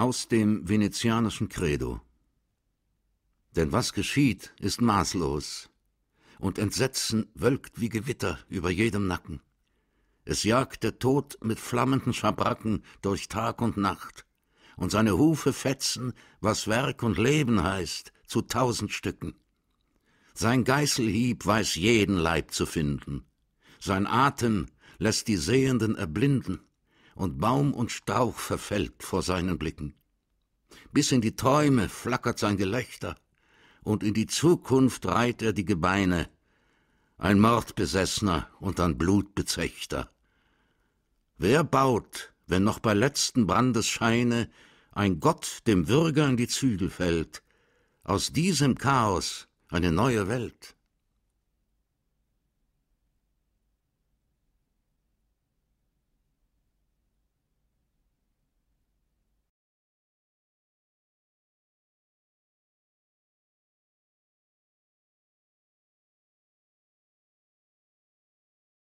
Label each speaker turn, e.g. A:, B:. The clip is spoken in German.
A: Aus dem venezianischen Credo. Denn was geschieht, ist maßlos, und Entsetzen wölkt wie Gewitter über jedem Nacken. Es jagt der Tod mit flammenden Schabracken durch Tag und Nacht, und seine Hufe fetzen, was Werk und Leben heißt, zu tausend Stücken. Sein Geißelhieb weiß jeden Leib zu finden, sein Atem lässt die Sehenden erblinden, und Baum und Strauch verfällt vor seinen Blicken. Bis in die Träume flackert sein Gelächter, und in die Zukunft reiht er die Gebeine, ein Mordbesessener und ein Blutbezechter. Wer baut, wenn noch bei letzten Brandesscheine ein Gott dem Würger in die Zügel fällt, aus diesem Chaos eine neue Welt?